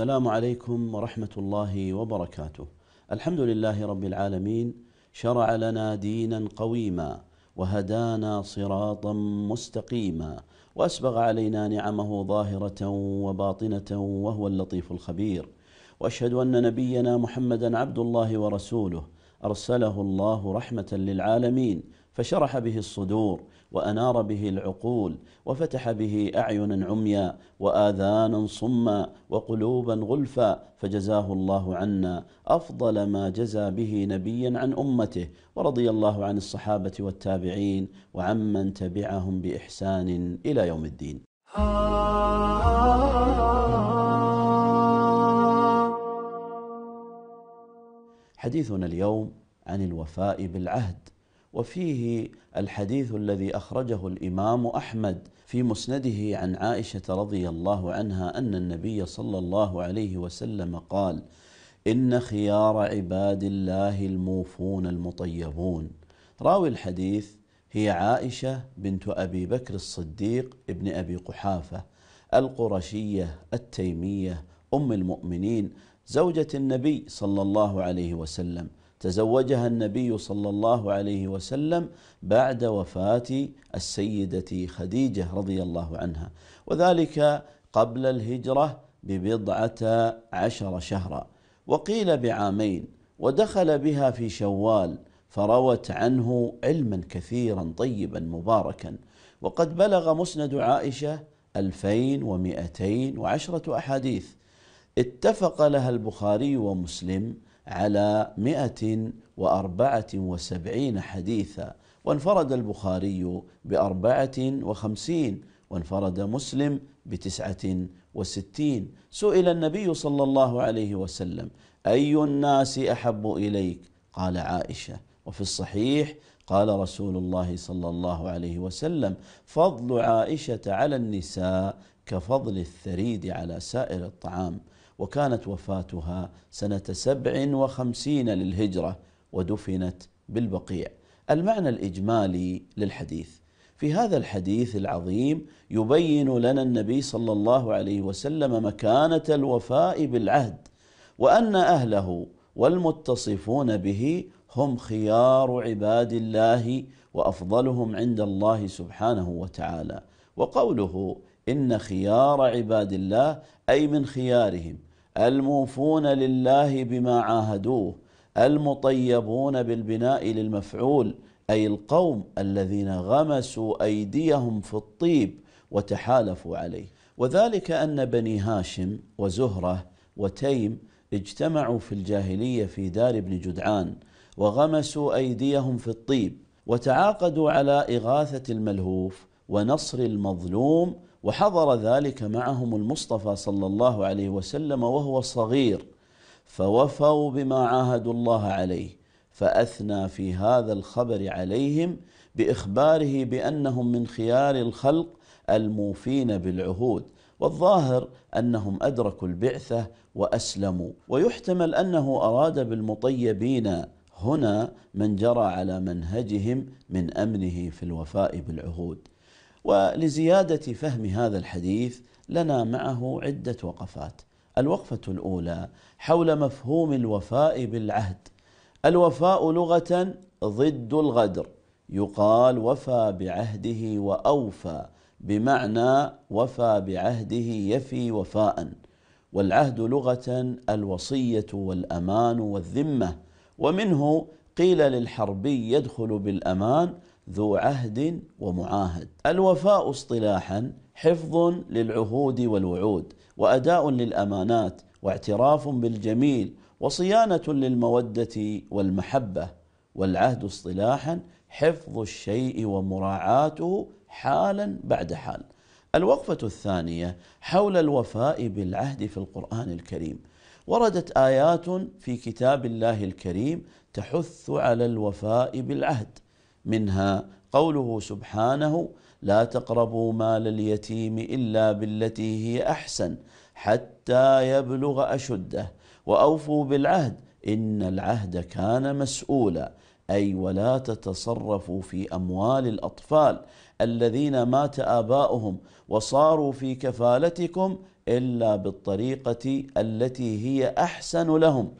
السلام عليكم ورحمة الله وبركاته. الحمد لله رب العالمين شرع لنا دينا قويما وهدانا صراطا مستقيما واسبغ علينا نعمه ظاهرة وباطنة وهو اللطيف الخبير. واشهد ان نبينا محمدا عبد الله ورسوله ارسله الله رحمة للعالمين فشرح به الصدور وانار به العقول وفتح به اعينا عميا واذانا صما وقلوبا غلفا فجزاه الله عنا افضل ما جزى به نبيا عن امته ورضي الله عن الصحابه والتابعين وعمن تبعهم باحسان الى يوم الدين. حديثنا اليوم عن الوفاء بالعهد وفيه الحديث الذي اخرجه الامام احمد في مسنده عن عائشه رضي الله عنها ان النبي صلى الله عليه وسلم قال ان خيار عباد الله الموفون المطيبون راوي الحديث هي عائشه بنت ابي بكر الصديق ابن ابي قحافه القرشيه التيميه ام المؤمنين زوجه النبي صلى الله عليه وسلم تزوجها النبي صلى الله عليه وسلم بعد وفاة السيدة خديجة رضي الله عنها وذلك قبل الهجرة ببضعة عشر شهرا وقيل بعامين ودخل بها في شوال فروت عنه علما كثيرا طيبا مباركا وقد بلغ مسند عائشة وعشره أحاديث اتفق لها البخاري ومسلم على مئة وأربعة وسبعين حديثا وانفرد البخاري بأربعة وخمسين وانفرد مسلم بتسعة وستين سئل النبي صلى الله عليه وسلم أي الناس أحب إليك قال عائشة وفي الصحيح قال رسول الله صلى الله عليه وسلم فضل عائشة على النساء كفضل الثريد على سائر الطعام وكانت وفاتها سنة سبع وخمسين للهجرة ودفنت بالبقيع المعنى الإجمالي للحديث في هذا الحديث العظيم يبين لنا النبي صلى الله عليه وسلم مكانة الوفاء بالعهد وأن أهله والمتصفون به هم خيار عباد الله وأفضلهم عند الله سبحانه وتعالى وقوله إن خيار عباد الله أي من خيارهم الموفون لله بما عاهدوه المطيبون بالبناء للمفعول اي القوم الذين غمسوا ايديهم في الطيب وتحالفوا عليه وذلك ان بني هاشم وزهره وتيم اجتمعوا في الجاهليه في دار ابن جدعان وغمسوا ايديهم في الطيب وتعاقدوا على اغاثه الملهوف ونصر المظلوم وحضر ذلك معهم المصطفى صلى الله عليه وسلم وهو صغير فوفوا بما عاهدوا الله عليه فاثنى في هذا الخبر عليهم باخباره بانهم من خيار الخلق الموفين بالعهود والظاهر انهم ادركوا البعثه واسلموا ويحتمل انه اراد بالمطيبين هنا من جرى على منهجهم من امنه في الوفاء بالعهود ولزياده فهم هذا الحديث لنا معه عده وقفات الوقفه الاولى حول مفهوم الوفاء بالعهد الوفاء لغه ضد الغدر يقال وفى بعهده واوفى بمعنى وفى بعهده يفي وفاء والعهد لغه الوصيه والامان والذمه ومنه قيل للحربي يدخل بالامان ذو عهد ومعاهد الوفاء اصطلاحا حفظ للعهود والوعود واداء للامانات واعتراف بالجميل وصيانه للموده والمحبه والعهد اصطلاحا حفظ الشيء ومراعاته حالا بعد حال الوقفه الثانيه حول الوفاء بالعهد في القران الكريم وردت ايات في كتاب الله الكريم تحث على الوفاء بالعهد منها قوله سبحانه لا تقربوا مال اليتيم إلا بالتي هي أحسن حتى يبلغ أشده وأوفوا بالعهد إن العهد كان مسؤولا أي ولا تتصرفوا في أموال الأطفال الذين مات آباؤهم وصاروا في كفالتكم إلا بالطريقة التي هي أحسن لهم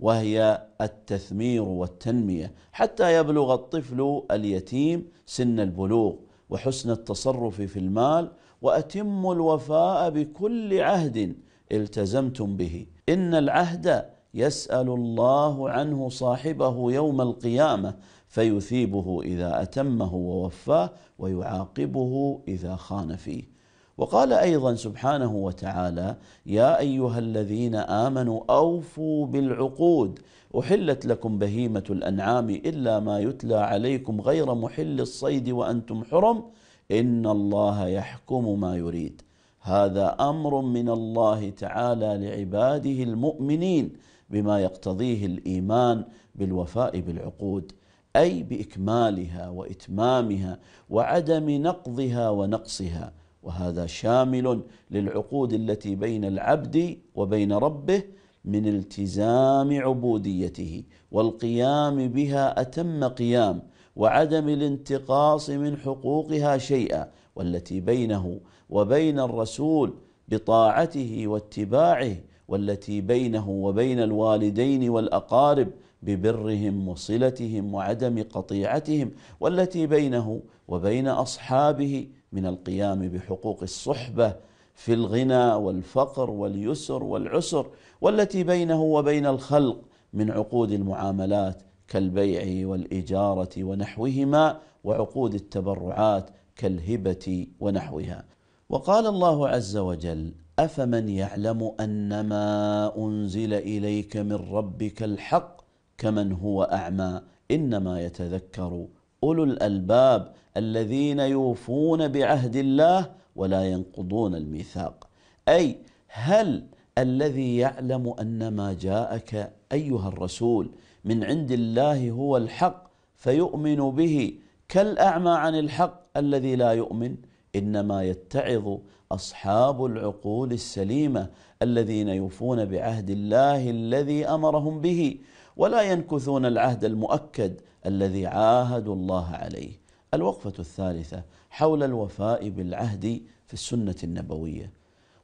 وهي التثمير والتنميه حتى يبلغ الطفل اليتيم سن البلوغ وحسن التصرف في المال واتموا الوفاء بكل عهد التزمتم به ان العهد يسال الله عنه صاحبه يوم القيامه فيثيبه اذا اتمه ووفاه ويعاقبه اذا خان فيه وقال ايضا سبحانه وتعالى يا ايها الذين امنوا اوفوا بالعقود احلت لكم بهيمه الانعام الا ما يتلى عليكم غير محل الصيد وانتم حرم ان الله يحكم ما يريد هذا امر من الله تعالى لعباده المؤمنين بما يقتضيه الايمان بالوفاء بالعقود اي باكمالها واتمامها وعدم نقضها ونقصها وهذا شامل للعقود التي بين العبد وبين ربه من التزام عبوديته والقيام بها اتم قيام وعدم الانتقاص من حقوقها شيئا والتي بينه وبين الرسول بطاعته واتباعه والتي بينه وبين الوالدين والاقارب ببرهم وصلتهم وعدم قطيعتهم والتي بينه وبين اصحابه من القيام بحقوق الصحبه في الغنى والفقر واليسر والعسر والتي بينه وبين الخلق من عقود المعاملات كالبيع والاجاره ونحوهما وعقود التبرعات كالهبه ونحوها وقال الله عز وجل افمن يعلم انما انزل اليك من ربك الحق كمن هو اعمى انما يتذكر أولو الألباب الذين يوفون بعهد الله ولا ينقضون الميثاق أي هل الذي يعلم أن ما جاءك أيها الرسول من عند الله هو الحق فيؤمن به كالأعمى عن الحق الذي لا يؤمن إنما يتعظ أصحاب العقول السليمة الذين يوفون بعهد الله الذي أمرهم به ولا ينكثون العهد المؤكد الذي عاهدوا الله عليه الوقفة الثالثة حول الوفاء بالعهد في السنة النبوية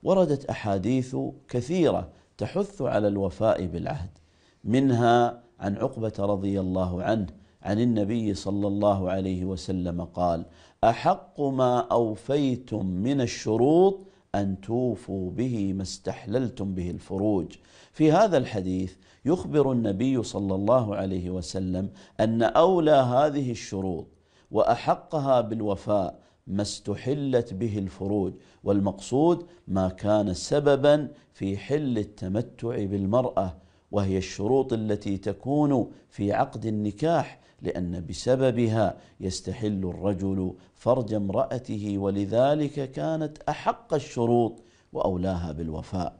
وردت أحاديث كثيرة تحث على الوفاء بالعهد منها عن عقبة رضي الله عنه عن النبي صلى الله عليه وسلم قال أحق ما أوفيتم من الشروط أن توفوا به ما استحللتم به الفروج في هذا الحديث يخبر النبي صلى الله عليه وسلم أن أولى هذه الشروط وأحقها بالوفاء ما استحلت به الفروج والمقصود ما كان سببا في حل التمتع بالمرأة وهي الشروط التي تكون في عقد النكاح لأن بسببها يستحل الرجل فرج امرأته ولذلك كانت أحق الشروط وأولاها بالوفاء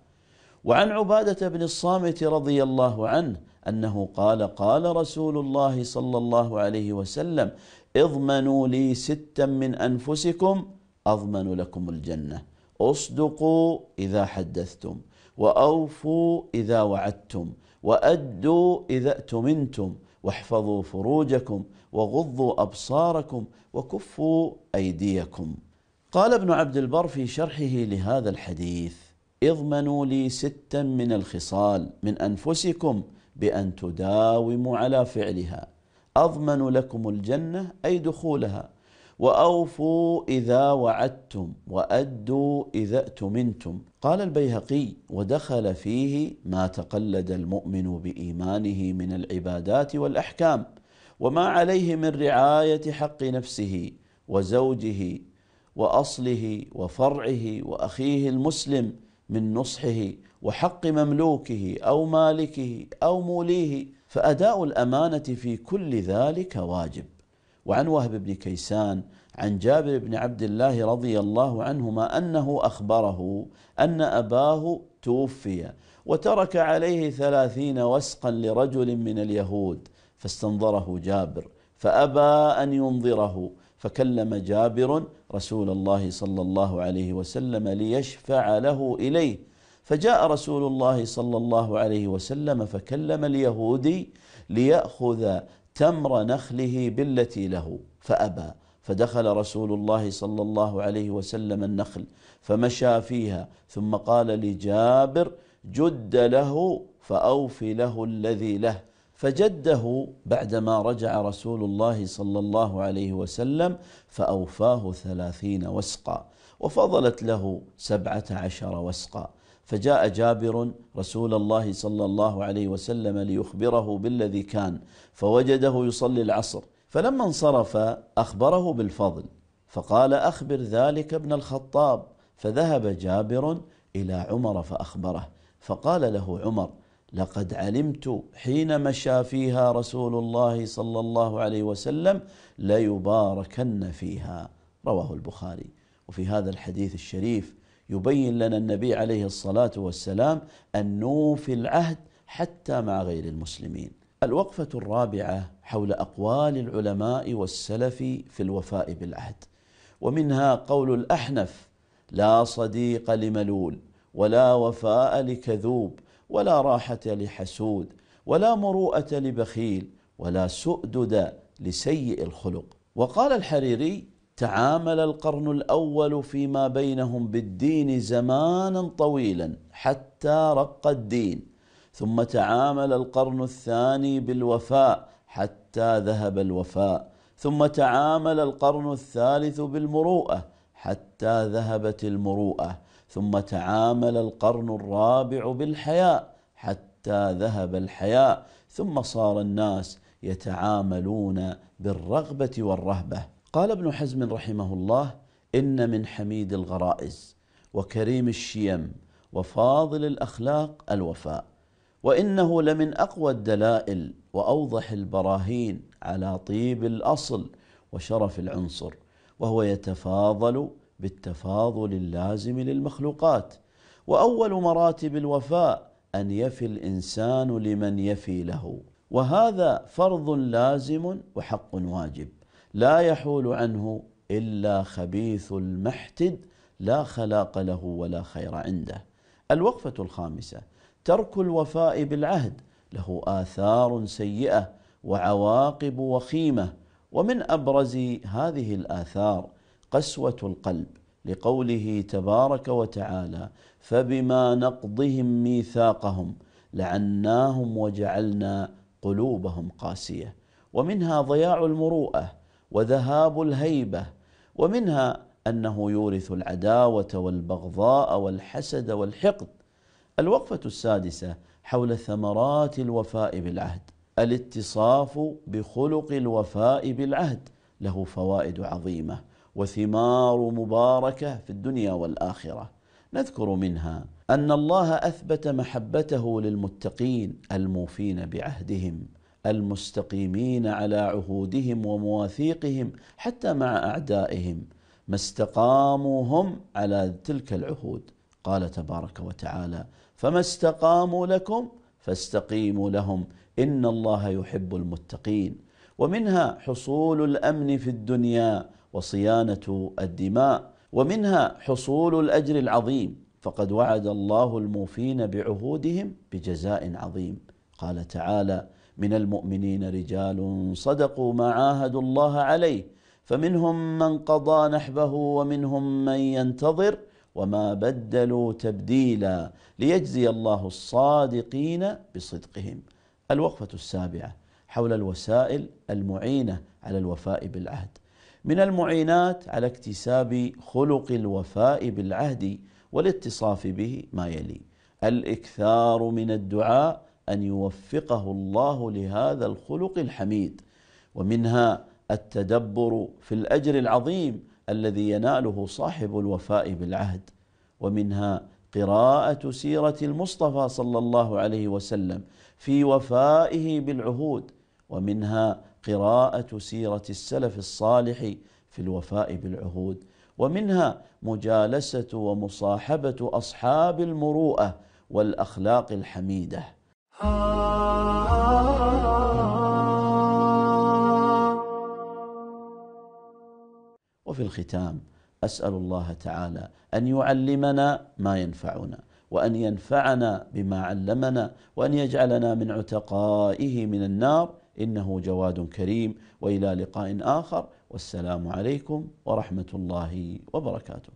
وعن عبادة بن الصامت رضي الله عنه أنه قال قال رسول الله صلى الله عليه وسلم اضمنوا لي ستا من أنفسكم أضمن لكم الجنة اصدقوا إذا حدثتم وأوفوا إذا وعدتم وأدوا إذا ائتمنتم واحفظوا فروجكم وغضوا أبصاركم وكفوا أيديكم قال ابن عبد البر في شرحه لهذا الحديث اضمنوا لي ستا من الخصال من أنفسكم بأن تداوموا على فعلها أضمن لكم الجنة أي دخولها وأوفوا إذا وعدتم وأدوا إذا اؤتمنتم قال البيهقي ودخل فيه ما تقلد المؤمن بإيمانه من العبادات والأحكام وما عليه من رعاية حق نفسه وزوجه وأصله وفرعه وأخيه المسلم من نصحه وحق مملوكه أو مالكه أو موليه فأداء الأمانة في كل ذلك واجب وعن وهب بن كيسان عن جابر بن عبد الله رضي الله عنهما انه اخبره ان اباه توفي وترك عليه ثلاثين وسقا لرجل من اليهود فاستنظره جابر فابى ان ينظره فكلم جابر رسول الله صلى الله عليه وسلم ليشفع له اليه فجاء رسول الله صلى الله عليه وسلم فكلم اليهودي ليأخذ تمر نخله بالتي له فأبى فدخل رسول الله صلى الله عليه وسلم النخل فمشى فيها ثم قال لجابر جد له فأوف له الذي له فجده بعدما رجع رسول الله صلى الله عليه وسلم فأوفاه ثلاثين وسقا وفضلت له سبعة عشر وسقا فجاء جابر رسول الله صلى الله عليه وسلم ليخبره بالذي كان فوجده يصلي العصر فلما انصرف اخبره بالفضل فقال اخبر ذلك ابن الخطاب فذهب جابر الى عمر فاخبره فقال له عمر لقد علمت حين مشى فيها رسول الله صلى الله عليه وسلم ليباركن فيها رواه البخاري وفي هذا الحديث الشريف يبين لنا النبي عليه الصلاة والسلام أن نوفي العهد حتى مع غير المسلمين الوقفة الرابعة حول أقوال العلماء والسلف في الوفاء بالعهد ومنها قول الأحنف لا صديق لملول ولا وفاء لكذوب ولا راحة لحسود ولا مروءة لبخيل ولا سؤدد لسيء الخلق وقال الحريري تعامل القرن الأول فيما بينهم بالدين زمانا طويلا حتى رق الدين ثم تعامل القرن الثاني بالوفاء حتى ذهب الوفاء ثم تعامل القرن الثالث بالمروءة حتى ذهبت المروءة ثم تعامل القرن الرابع بالحياء حتى ذهب الحياء ثم صار الناس يتعاملون بالرغبة والرهبة قال ابن حزم رحمه الله إن من حميد الغرائز وكريم الشيم وفاضل الأخلاق الوفاء وإنه لمن أقوى الدلائل وأوضح البراهين على طيب الأصل وشرف العنصر وهو يتفاضل بالتفاضل اللازم للمخلوقات واول مراتب الوفاء ان يفي الانسان لمن يفي له وهذا فرض لازم وحق واجب لا يحول عنه الا خبيث المحتد لا خلاق له ولا خير عنده. الوقفه الخامسه ترك الوفاء بالعهد له اثار سيئه وعواقب وخيمه ومن ابرز هذه الاثار قسوه القلب لقوله تبارك وتعالى فبما نقضهم ميثاقهم لعناهم وجعلنا قلوبهم قاسيه ومنها ضياع المروءه وذهاب الهيبه ومنها انه يورث العداوه والبغضاء والحسد والحقد الوقفه السادسه حول ثمرات الوفاء بالعهد الاتصاف بخلق الوفاء بالعهد له فوائد عظيمه وثمار مباركه في الدنيا والاخره نذكر منها ان الله اثبت محبته للمتقين الموفين بعهدهم المستقيمين على عهودهم ومواثيقهم حتى مع اعدائهم ما استقاموا هم على تلك العهود قال تبارك وتعالى فما استقاموا لكم فاستقيموا لهم ان الله يحب المتقين ومنها حصول الامن في الدنيا وصيانه الدماء ومنها حصول الاجر العظيم فقد وعد الله الموفين بعهودهم بجزاء عظيم قال تعالى من المؤمنين رجال صدقوا ما عاهدوا الله عليه فمنهم من قضى نحبه ومنهم من ينتظر وما بدلوا تبديلا ليجزي الله الصادقين بصدقهم الوقفه السابعه حول الوسائل المعينه على الوفاء بالعهد من المعينات على اكتساب خلق الوفاء بالعهد والاتصاف به ما يلي الاكثار من الدعاء أن يوفقه الله لهذا الخلق الحميد ومنها التدبر في الأجر العظيم الذي يناله صاحب الوفاء بالعهد ومنها قراءة سيرة المصطفى صلى الله عليه وسلم في وفائه بالعهود ومنها قراءة سيرة السلف الصالح في الوفاء بالعهود ومنها مجالسة ومصاحبة أصحاب المروءة والأخلاق الحميدة آه. وفي الختام اسال الله تعالى ان يعلمنا ما ينفعنا وان ينفعنا بما علمنا وان يجعلنا من عتقائه من النار انه جواد كريم والى لقاء اخر والسلام عليكم ورحمه الله وبركاته.